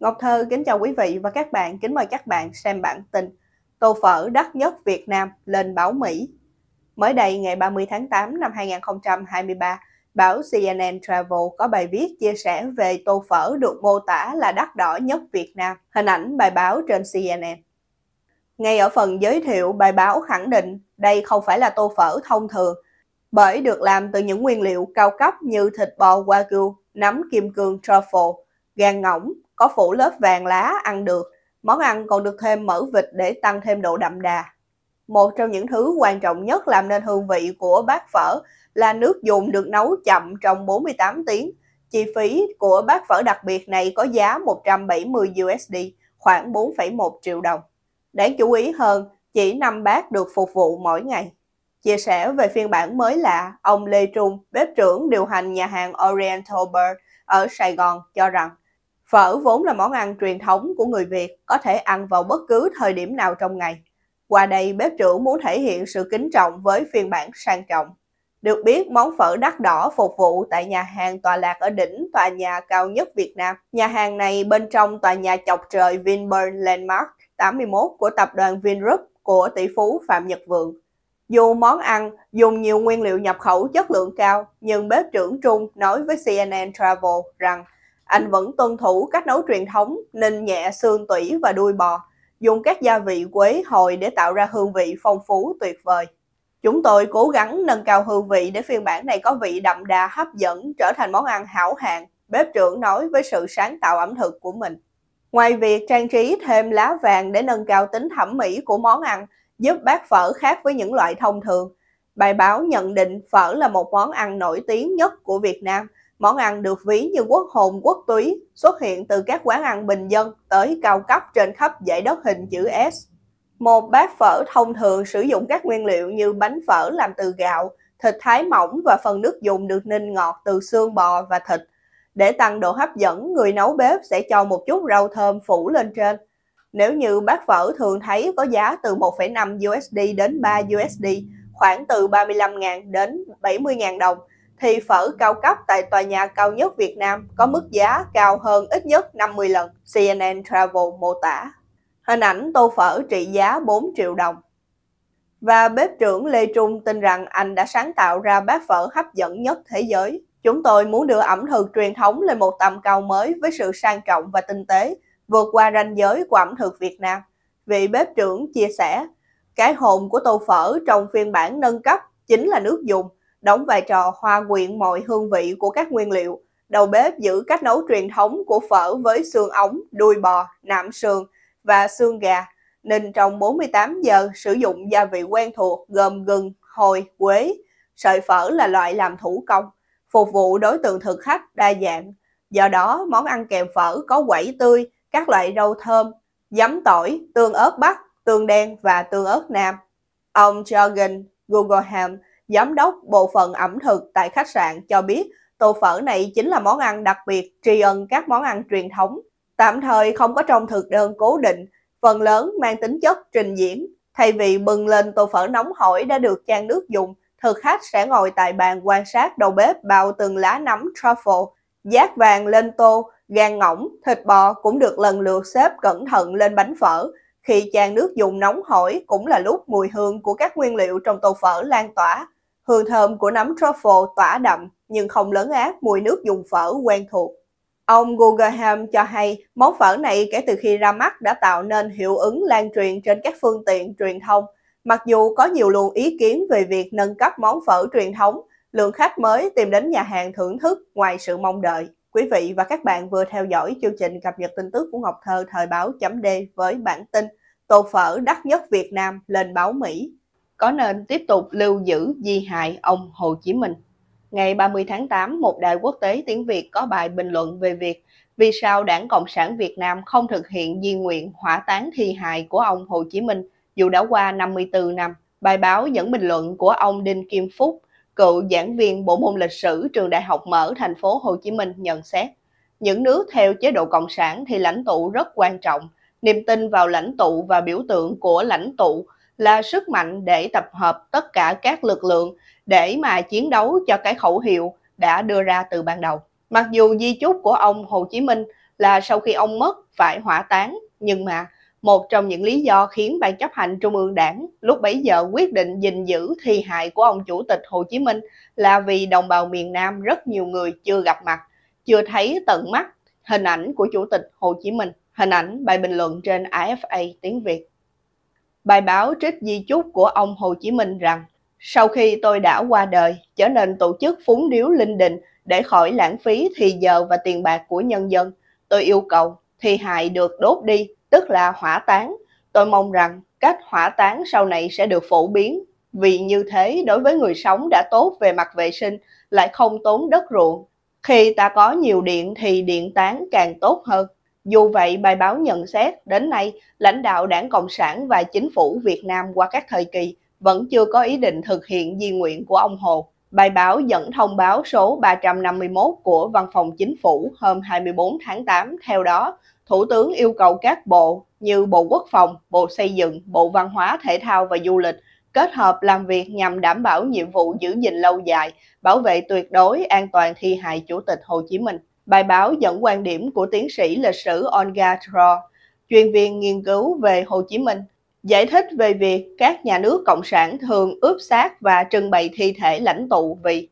Ngọc Thơ kính chào quý vị và các bạn, kính mời các bạn xem bản tin Tô phở đắt nhất Việt Nam lên báo Mỹ. Mới đây ngày 30 tháng 8 năm 2023, báo CNN Travel có bài viết chia sẻ về tô phở được mô tả là đắt đỏ nhất Việt Nam, hình ảnh bài báo trên CNN. Ngay ở phần giới thiệu, bài báo khẳng định đây không phải là tô phở thông thường, bởi được làm từ những nguyên liệu cao cấp như thịt bò wagyu, nấm kim cương truffle, gan ngỗng, có phủ lớp vàng lá ăn được. Món ăn còn được thêm mỡ vịt để tăng thêm độ đậm đà. Một trong những thứ quan trọng nhất làm nên hương vị của bát phở là nước dùng được nấu chậm trong 48 tiếng. Chi phí của bát phở đặc biệt này có giá 170 USD, khoảng 4,1 triệu đồng. Đáng chú ý hơn, chỉ 5 bát được phục vụ mỗi ngày. Chia sẻ về phiên bản mới lạ, ông Lê Trung, bếp trưởng điều hành nhà hàng Oriental Bird ở Sài Gòn cho rằng Phở vốn là món ăn truyền thống của người Việt, có thể ăn vào bất cứ thời điểm nào trong ngày. Qua đây, bếp trưởng muốn thể hiện sự kính trọng với phiên bản sang trọng. Được biết, món phở đắt đỏ phục vụ tại nhà hàng tòa lạc ở đỉnh tòa nhà cao nhất Việt Nam. Nhà hàng này bên trong tòa nhà chọc trời Vinpearl Landmark 81 của tập đoàn Vingroup của tỷ phú Phạm Nhật Vượng. Dù món ăn dùng nhiều nguyên liệu nhập khẩu chất lượng cao, nhưng bếp trưởng Trung nói với CNN Travel rằng anh vẫn tuân thủ cách nấu truyền thống nên nhẹ xương tủy và đuôi bò, dùng các gia vị quế hồi để tạo ra hương vị phong phú tuyệt vời. Chúng tôi cố gắng nâng cao hương vị để phiên bản này có vị đậm đà hấp dẫn trở thành món ăn hảo hạng, bếp trưởng nói với sự sáng tạo ẩm thực của mình. Ngoài việc trang trí thêm lá vàng để nâng cao tính thẩm mỹ của món ăn, giúp bát phở khác với những loại thông thường, bài báo nhận định phở là một món ăn nổi tiếng nhất của Việt Nam – Món ăn được ví như quốc hồn quốc túy xuất hiện từ các quán ăn bình dân tới cao cấp trên khắp dãy đất hình chữ S. Một bát phở thông thường sử dụng các nguyên liệu như bánh phở làm từ gạo, thịt thái mỏng và phần nước dùng được ninh ngọt từ xương bò và thịt. Để tăng độ hấp dẫn, người nấu bếp sẽ cho một chút rau thơm phủ lên trên. Nếu như bát phở thường thấy có giá từ 1,5 USD đến 3 USD, khoảng từ 35.000 đến 70.000 đồng, thì phở cao cấp tại tòa nhà cao nhất Việt Nam có mức giá cao hơn ít nhất 50 lần, CNN Travel mô tả. Hình ảnh tô phở trị giá 4 triệu đồng. Và bếp trưởng Lê Trung tin rằng anh đã sáng tạo ra bát phở hấp dẫn nhất thế giới. Chúng tôi muốn đưa ẩm thực truyền thống lên một tầm cao mới với sự sang trọng và tinh tế, vượt qua ranh giới của ẩm thực Việt Nam. Vị bếp trưởng chia sẻ, cái hồn của tô phở trong phiên bản nâng cấp chính là nước dùng đóng vai trò hòa quyện mọi hương vị của các nguyên liệu. Đầu bếp giữ cách nấu truyền thống của phở với xương ống, đuôi bò, nạm sườn và xương gà, nên trong 48 giờ sử dụng gia vị quen thuộc gồm gừng, hồi, quế. Sợi phở là loại làm thủ công, phục vụ đối tượng thực khách đa dạng. Do đó, món ăn kèm phở có quẩy tươi, các loại rau thơm, giấm tỏi, tương ớt bắc, tương đen và tương ớt nam. Ông Jorgen Googleham Giám đốc bộ phận ẩm thực tại khách sạn cho biết tô phở này chính là món ăn đặc biệt tri ân các món ăn truyền thống. Tạm thời không có trong thực đơn cố định, phần lớn mang tính chất trình diễn. Thay vì bưng lên tô phở nóng hổi đã được chan nước dùng, thực khách sẽ ngồi tại bàn quan sát đầu bếp bào từng lá nấm truffle, giác vàng lên tô, gan ngỗng, thịt bò cũng được lần lượt xếp cẩn thận lên bánh phở. Khi chan nước dùng nóng hổi cũng là lúc mùi hương của các nguyên liệu trong tô phở lan tỏa. Hương thơm của nấm truffle tỏa đậm nhưng không lớn ác, mùi nước dùng phở quen thuộc. Ông Guggenheim cho hay món phở này kể từ khi ra mắt đã tạo nên hiệu ứng lan truyền trên các phương tiện truyền thông. Mặc dù có nhiều luồng ý kiến về việc nâng cấp món phở truyền thống, lượng khách mới tìm đến nhà hàng thưởng thức ngoài sự mong đợi. Quý vị và các bạn vừa theo dõi chương trình cập nhật tin tức của Ngọc Thơ thời báo chấm với bản tin Tô phở đắt nhất Việt Nam lên báo Mỹ có nên tiếp tục lưu giữ di hài ông Hồ Chí Minh. Ngày 30 tháng 8, một đài quốc tế tiếng Việt có bài bình luận về việc vì sao Đảng Cộng sản Việt Nam không thực hiện di nguyện hỏa táng thi hài của ông Hồ Chí Minh dù đã qua 54 năm. Bài báo dẫn bình luận của ông Đinh Kim Phúc, cựu giảng viên bộ môn lịch sử trường Đại học Mở thành phố Hồ Chí Minh nhận xét, những nước theo chế độ cộng sản thì lãnh tụ rất quan trọng, niềm tin vào lãnh tụ và biểu tượng của lãnh tụ là sức mạnh để tập hợp tất cả các lực lượng để mà chiến đấu cho cái khẩu hiệu đã đưa ra từ ban đầu. Mặc dù di chúc của ông Hồ Chí Minh là sau khi ông mất phải hỏa táng, nhưng mà một trong những lý do khiến Ban chấp hành Trung ương Đảng lúc bấy giờ quyết định gìn giữ thi hại của ông Chủ tịch Hồ Chí Minh là vì đồng bào miền Nam rất nhiều người chưa gặp mặt, chưa thấy tận mắt hình ảnh của Chủ tịch Hồ Chí Minh, hình ảnh bài bình luận trên AFA tiếng Việt. Bài báo trích di chúc của ông Hồ Chí Minh rằng sau khi tôi đã qua đời, trở nên tổ chức phúng điếu linh đình để khỏi lãng phí thì giờ và tiền bạc của nhân dân. Tôi yêu cầu thi hài được đốt đi, tức là hỏa táng. Tôi mong rằng cách hỏa táng sau này sẽ được phổ biến, vì như thế đối với người sống đã tốt về mặt vệ sinh, lại không tốn đất ruộng. Khi ta có nhiều điện thì điện tán càng tốt hơn. Dù vậy, bài báo nhận xét đến nay, lãnh đạo Đảng Cộng sản và chính phủ Việt Nam qua các thời kỳ vẫn chưa có ý định thực hiện di nguyện của ông Hồ. Bài báo dẫn thông báo số 351 của Văn phòng Chính phủ hôm 24 tháng 8. Theo đó, Thủ tướng yêu cầu các bộ như Bộ Quốc phòng, Bộ Xây dựng, Bộ Văn hóa, Thể thao và Du lịch kết hợp làm việc nhằm đảm bảo nhiệm vụ giữ gìn lâu dài, bảo vệ tuyệt đối an toàn thi hài Chủ tịch Hồ Chí Minh. Bài báo dẫn quan điểm của tiến sĩ lịch sử Olga Tro, chuyên viên nghiên cứu về Hồ Chí Minh, giải thích về việc các nhà nước cộng sản thường ướp xác và trưng bày thi thể lãnh tụ vì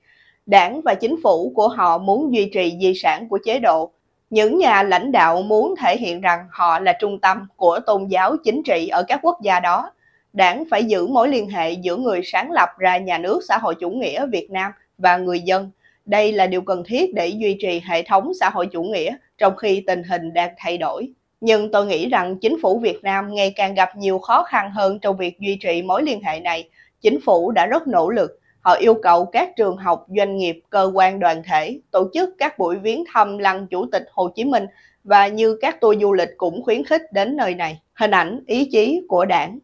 đảng và chính phủ của họ muốn duy trì di sản của chế độ. Những nhà lãnh đạo muốn thể hiện rằng họ là trung tâm của tôn giáo chính trị ở các quốc gia đó. Đảng phải giữ mối liên hệ giữa người sáng lập ra nhà nước xã hội chủ nghĩa Việt Nam và người dân đây là điều cần thiết để duy trì hệ thống xã hội chủ nghĩa trong khi tình hình đang thay đổi. Nhưng tôi nghĩ rằng chính phủ Việt Nam ngày càng gặp nhiều khó khăn hơn trong việc duy trì mối liên hệ này. Chính phủ đã rất nỗ lực. Họ yêu cầu các trường học, doanh nghiệp, cơ quan đoàn thể tổ chức các buổi viếng thăm lăng Chủ tịch Hồ Chí Minh và như các tour du lịch cũng khuyến khích đến nơi này. Hình ảnh ý chí của đảng.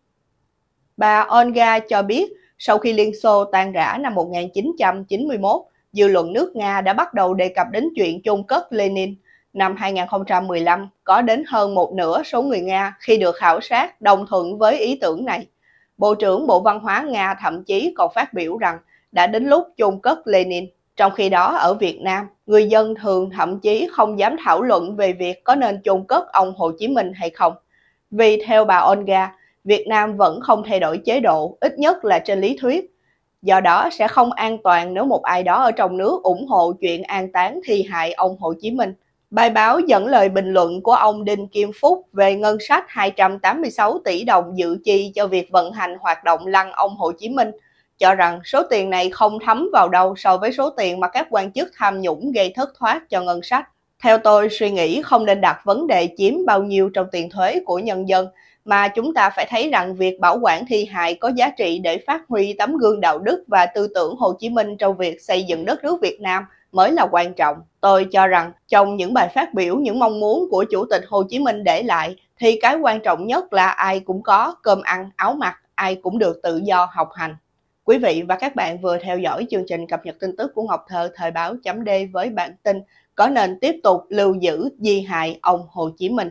Bà Olga cho biết, sau khi Liên Xô tan rã năm 1991, dư luận nước Nga đã bắt đầu đề cập đến chuyện chôn cất Lenin. Năm 2015, có đến hơn một nửa số người Nga khi được khảo sát đồng thuận với ý tưởng này. Bộ trưởng Bộ Văn hóa Nga thậm chí còn phát biểu rằng đã đến lúc chôn cất Lenin. Trong khi đó ở Việt Nam, người dân thường thậm chí không dám thảo luận về việc có nên chôn cất ông Hồ Chí Minh hay không. Vì theo bà Olga, Việt Nam vẫn không thay đổi chế độ, ít nhất là trên lý thuyết, Do đó sẽ không an toàn nếu một ai đó ở trong nước ủng hộ chuyện an táng thi hại ông Hồ Chí Minh. Bài báo dẫn lời bình luận của ông Đinh Kim Phúc về ngân sách 286 tỷ đồng dự chi cho việc vận hành hoạt động lăng ông Hồ Chí Minh, cho rằng số tiền này không thấm vào đâu so với số tiền mà các quan chức tham nhũng gây thất thoát cho ngân sách. Theo tôi, suy nghĩ không nên đặt vấn đề chiếm bao nhiêu trong tiền thuế của nhân dân, mà chúng ta phải thấy rằng việc bảo quản thi hài có giá trị để phát huy tấm gương đạo đức và tư tưởng Hồ Chí Minh trong việc xây dựng đất nước Việt Nam mới là quan trọng. Tôi cho rằng trong những bài phát biểu những mong muốn của Chủ tịch Hồ Chí Minh để lại thì cái quan trọng nhất là ai cũng có cơm ăn, áo mặc, ai cũng được tự do học hành. Quý vị và các bạn vừa theo dõi chương trình cập nhật tin tức của Ngọc Thơ thời báo chấm D với bản tin có nên tiếp tục lưu giữ di hài ông Hồ Chí Minh.